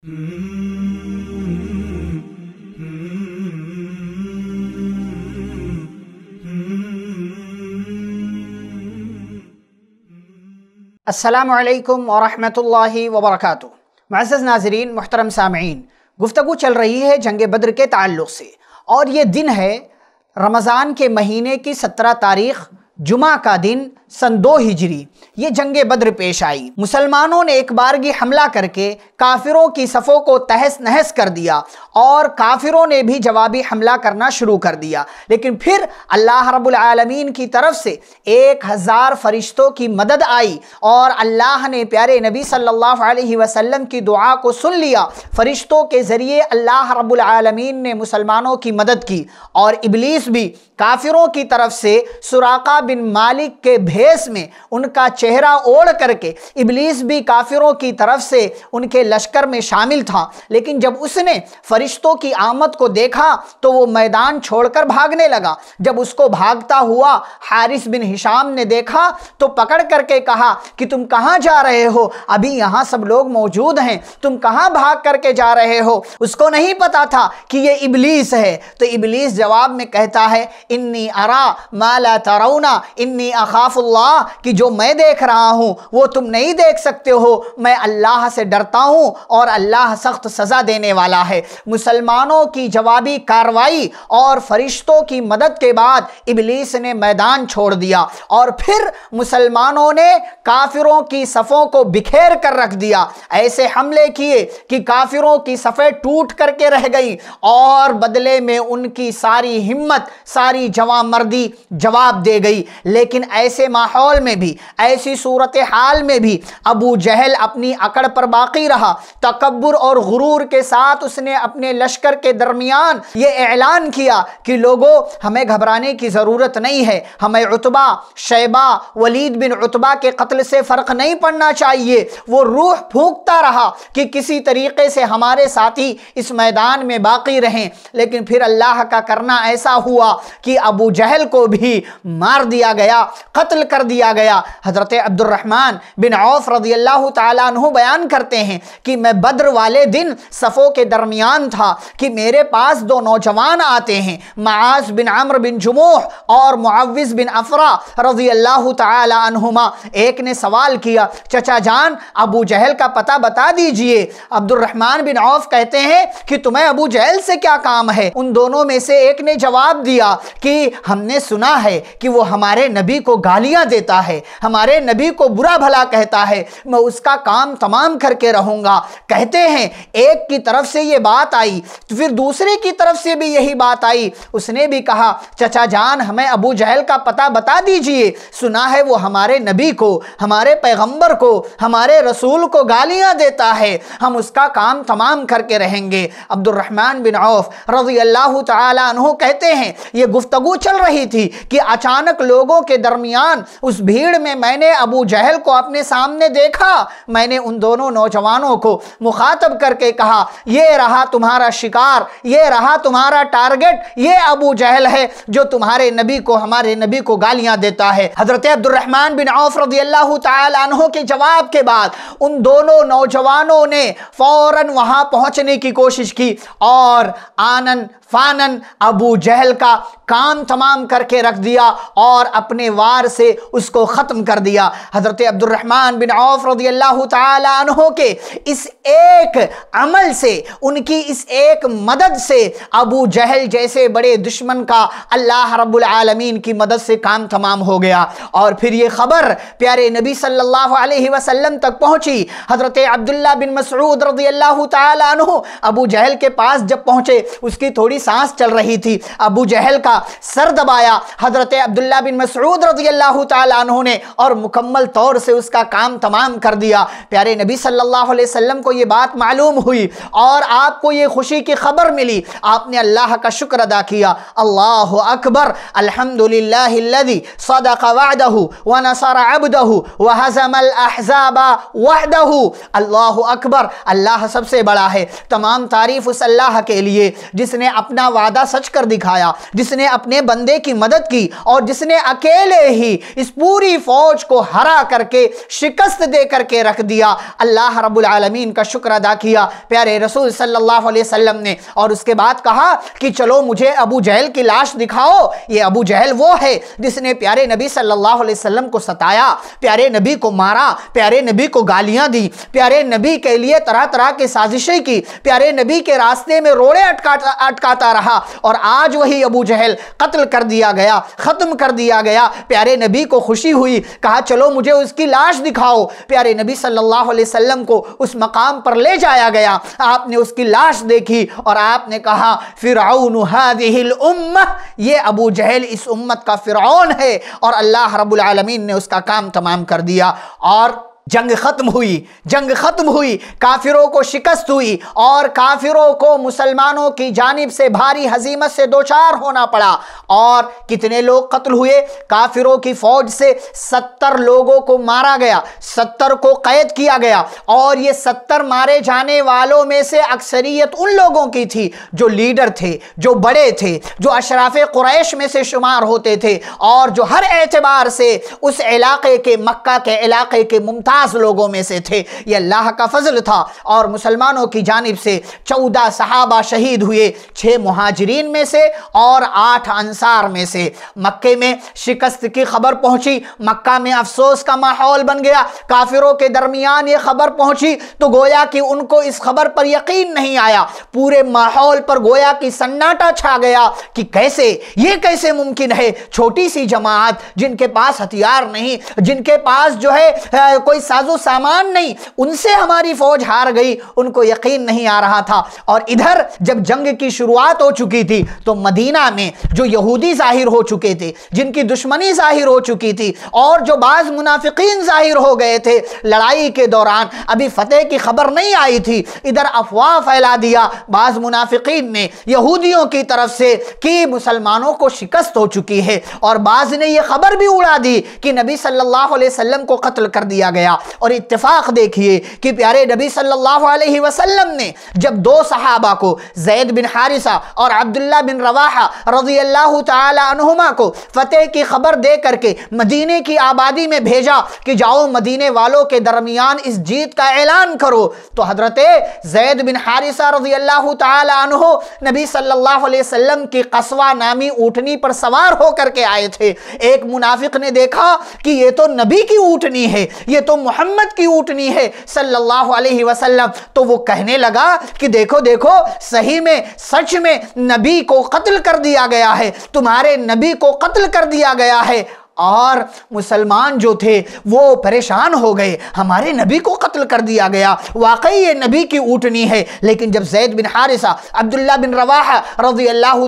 अल्लाम वरहमल वबरक मज़ नाजरीन मोहतरम सामीन गुफ्तु चल रही है जंग बद्र के ताल्लुक़ से और ये दिन है रमज़ान के महीने की सत्रह तारीख़ जुमा का दिन सन दो हिजरी ये जंग बद्र पेश आई मुसलमानों ने एक बारगी हमला करके काफिरों की सफ़ों को तहस नहस कर दिया और काफिरों ने भी जवाबी हमला करना शुरू कर दिया लेकिन फिर अल्लाह रब्बुल आलमीन की तरफ से एक हज़ार फरिश्तों की मदद आई और अल्लाह ने प्यारे नबी सल्लल्लाहु अलैहि वसल्लम की दुआ को सुन लिया फरिश्तों के ज़रिए अल्लाह रब्बुल आलमीन ने मुसलमानों की मदद की और इबलीस भी काफिरों की तरफ से सुराका बिन मालिक के भेस में उनका चेहरा ओढ़ करके इबलीस भी काफिरों की तरफ से उनके लश्कर में शामिल था लेकिन जब उसने फरिश्तों की आमद को देखा तो वो मैदान छोड़कर भागने लगा जब उसको भागता हुआ हारिस बिन हिशाम ने देखा तो पकड़ करके कहा कि तुम कहाँ जा रहे हो अभी यहाँ सब लोग मौजूद हैं तुम कहाँ भाग करके जा रहे हो उसको नहीं पता था कि ये इबलीस है तो इबलीस जवाब में कहता है इन्नी अरा माला तरौना इन्नी अखाफुल्ला कि जो मैं देख रहा हूँ वो तुम नहीं देख सकते हो मैं अल्लाह से डरता हूँ और अल्लाह सख्त सज़ा देने वाला है मुसलमानों की जवाबी कार्रवाई और फरिश्तों की मदद के बाद इबलीस ने मैदान छोड़ दिया और फिर मुसलमानों ने काफिरों की सफ़ों को बिखेर कर रख दिया ऐसे हमले किए कि काफिरों की सफ़ें टूट करके रह गई और बदले में उनकी सारी हिम्मत सारी मर्दी जवाब दे गई लेकिन ऐसे माहौल में भी ऐसी सूरत हाल में भी अबू जहल अपनी अकड़ पर बाकी रहा तकबर और गुरूर के साथ उसने अपने लश्कर के दरमियान ये ऐलान किया कि लोगों हमें घबराने की ज़रूरत नहीं है हमें रुतबा शैबा वलीद बिन रुतबा के कत्ल से फ़र्क नहीं पड़ना चाहिए वो रूह फूकता रहा कि किसी तरीके से हमारे साथी इस मैदान में बाकी रहें लेकिन फिर अल्लाह का करना ऐसा हुआ कि अबू जहल को भी मार दिया दिया गया कत्ल कर दिया गया हज़रत अब्दुलरहमान बिन औफ रजी अल्लाह तु बयान करते हैं कि मैं बद्र वाले दिन सफ़ों के दरमियान था कि मेरे पास दो नौजवान आते हैं मास बिन आम्र बिन जमूह और मुआविस बिन अफरा रजी अल्लाह तुमा एक ने सवाल किया चचा जान अबू जहल का पता बता दीजिए अब्दुलरहमान बिन औफ कहते हैं कि तुम्हें अबू जहल से क्या काम है उन दोनों में से एक ने जवाब दिया कि हमने सुना है कि वो हमारे हमारे नबी को गालियां देता है हमारे नबी को बुरा भला कहता है मैं उसका काम तमाम करके रहूंगा कहते हैं एक की तरफ से ये बात आई तो फिर दूसरे की तरफ से भी यही बात आई उसने भी कहा चचा जान हमें अबू जहल का पता बता दीजिए सुना है वो हमारे नबी को हमारे पैगंबर को हमारे रसूल को गालियां देता है हम उसका काम तमाम करके रहेंगे अब्दुलरहमान बिन औफ रजी अल्लाह तहों कहते हैं ये गुफ्तगु चल रही थी कि अचानक लोग लोगों के दरमियान उस भीड़ में मैंने अबू जहल को अपने सामने देखा मैंने उन दोनों नौजवानों को मुखातब करके कहा यह रहा तुम्हारा शिकार ये रहा तुम्हारा टारगेट ये अबू जहल है जो तुम्हारे नबी को हमारे नबी को गालियां देता है हजरत अब्दुलरहमान बिन औफ रजी अल्लाह तहों के जवाब के बाद उन दोनों नौजवानों ने फौरन वहां पहुंचने की कोशिश की और आनन फानन अबू जहल का काम तमाम करके रख दिया और और अपने वार से उसको ख़त्म कर दिया हज़रत अब्दुलरहमान बिन औफ रदी अल्लाह तहों के इस एक अमल से उनकी इस एक मदद से अबू जहल जैसे बड़े दुश्मन का अल्लाह रबालमीन की मदद से काम तमाम हो गया और फिर ये ख़बर प्यारे नबी सल्लल्लाहु अलैहि वसल्लम तक पहुंची हज़रत अब्दुल्ला बिन मसरूद रजी अल्लाह तहों अबू जहल के पास जब पहुंचे उसकी थोड़ी सांस चल रही थी अबू जहल का सर दबाया हज़रत अब्दुल्ला बिन मसरूद रजी अल्लाह तु ने और मुकम्मल तौर से उसका काम तमाम कर दिया प्यारे नबी सल्लल्लाहु अलैहि वसल्लम को ये बात मालूम हुई और आपको ये खुशी की खबर मिली आपने अल्लाह का शुक्र अदा किया अल्लाह अकबर अलहमदुल्लि अकबर अल्लाह सबसे बड़ा है तमाम तारीफ़ उस अल्लाह के लिए जिसने अपना वादा सच कर दिखाया जिसने अपने बंदे की मदद की और जिसने अकेले ही इस पूरी फौज को हरा करके शिकस्त दे करके रख दिया अल्लाह रब्बुल आलमीन का शुक्र अदा किया प्यारे रसूल सल्लल्लाहु अलैहि वसल्लम ने और उसके बाद कहा कि चलो मुझे अबू जहल की लाश दिखाओ ये अबू जहल वो है जिसने प्यारे नबी सल्लल्लाहु अलैहि वसल्लम को सताया प्यारे नबी को मारा प्यारे नबी को गालियां दी प्यारे नबी के लिए तरह तरह की साजिशें की प्यारे नबी के रास्ते में रोड़े अटकाता अटकाता रहा और आज वही अबू जहल कत्ल कर दिया गया ख़त्म कर दिया दिया गया प्यारे नबी को खुशी हुई कहा चलो मुझे उसकी लाश दिखाओ प्यारे नबी सल्लल्लाहु अलैहि वसल्लम को उस मकाम पर ले जाया गया आपने उसकी लाश देखी और आपने कहा फ़िरौन हादिहिल उम्मत ये अबू जहल इस उम्मत का फ़िरौन है और अल्लाह रब्बुल आलमीन ने उसका काम तमाम कर दिया और जंग खत्म हुई जंग खत्म हुई काफिरों को शिकस्त हुई और काफिरों को मुसलमानों की जानब से भारी हजीमत से दो चार होना पड़ा और कितने लोग कत्ल हुए काफिरों की फौज से सत्तर लोगों को मारा गया सत्तर को कैद किया गया और ये सत्तर मारे जाने वालों में से अक्सरियत उन लोगों की थी जो लीडर थे जो बड़े थे जो अशराफ क्रैश में से शुमार होते थे और जो हर एतबार से उस इलाके के मक्का के इलाके के मुमताज पचास लोगों में से थे ये अल्लाह का फजल था और मुसलमानों की जानब से चौदह सहाबा शहीद हुए छः महाजरीन में से और आठ अंसार में से मक्के में शिकस्त की खबर पहुंची मक्का में अफसोस का माहौल बन गया काफिरों के दरमियान ये खबर पहुंची तो गोया कि उनको इस खबर पर यकीन नहीं आया पूरे माहौल पर गोया कि सन्नाटा छा गया कि कैसे ये कैसे मुमकिन है छोटी सी जमात जिनके पास हथियार नहीं जिनके पास जो है कोई साजो सामान नहीं उनसे हमारी फौज हार गई उनको यकीन नहीं आ रहा था और इधर जब जंग की शुरुआत हो चुकी थी तो मदीना में जो यहूदी जाहिर हो चुके थे जिनकी दुश्मनी जाहिर हो चुकी थी और जो बाज़ मुनाफिकीन जाहिर हो गए थे लड़ाई के दौरान अभी फतेह की खबर नहीं आई थी इधर अफवाह फैला दिया बाज़ मुनाफिकीन ने यहूदियों की तरफ से कि मुसलमानों को शिकस्त हो चुकी है और बाज़ ने यह खबर भी उड़ा दी कि नबी सल्लल्लाहु अलैहि वसल्लम को कत्ल कर दिया गया और इतफाक देखिए कि प्यारे नबी सल्लल्लाहु अलैहि वसल्लम ने जब दो सहाबा को जैद बिन हारिसा और अब्दुल्ला बिन रवाहा रजी अल्लाह तुमा को फ़तेह की खबर दे करके मदीने की आबादी में भेजा कि जाओ मदीने वालों के दरमियान इस जीत का ऐलान करो तो हजरत जैद बिन हारिसा रजी अल्लाह तु नबी सल्लल्लाहु अलैहि वसल्लम की कसवा नामी ऊँटनी पर सवार होकर के आए थे एक मुनाफिक ने देखा कि ये तो नबी की ऊँटनी है ये तो मोहम्मद की ऊटनी है सल्लल्लाहु अलैहि वसल्लम तो वो कहने लगा कि देखो देखो सही में सच में नबी को कत्ल कर दिया गया है तुम्हारे नबी को कत्ल कर दिया गया है और मुसलमान जो थे वो परेशान हो गए हमारे नबी को कत्ल कर दिया गया वाकई ये नबी की ऊटनी है लेकिन जब जैद बिन हारिसा अब्दुल्ला बिन रवाह रजी अल्लाह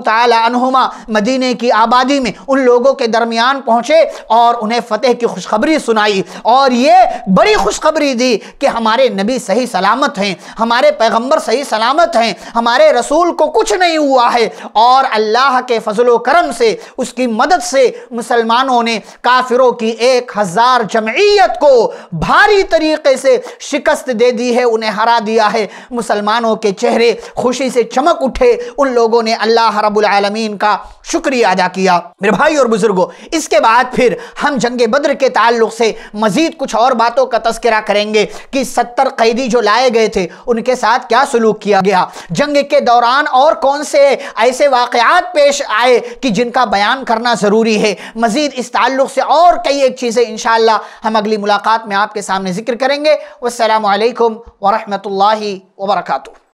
तुमा मदीने की आबादी में उन लोगों के दरमियान पहुँचे और उन्हें फ़तेह की खुशखबरी सुनाई और ये बड़ी खुशखबरी दी कि हमारे नबी सही सलामत हैं हमारे पैगम्बर सही सलामत हैं हमारे रसूल को कुछ नहीं हुआ है और अल्लाह के फजलो करम से उसकी मदद से मुसलमानों ने काफिरों की एक हजार जमयत को भारी तरीके से शिकस्त दे दी है उन्हें हरा दिया है मुसलमानों के चेहरे खुशी से चमक उठे उन लोगों ने अल्लाह रबालमीन का शुक्रिया अदा किया मेरे भाई और बुजुर्गों इसके बाद फिर हम जंग बद्र के ताल्लुक से मजीद कुछ और बातों का तस्करा करेंगे कि सत्तर कैदी जो लाए गए थे उनके साथ क्या सलूक किया गया जंग के दौरान और कौन से ऐसे वाकत पेश आए कि जिनका बयान करना ज़रूरी है मजीद इस ताल ताल्लुक से और कई एक चीज़ें इन हम अगली मुलाकात में आपके सामने जिक्र करेंगे वालकम वरहमल वबरकू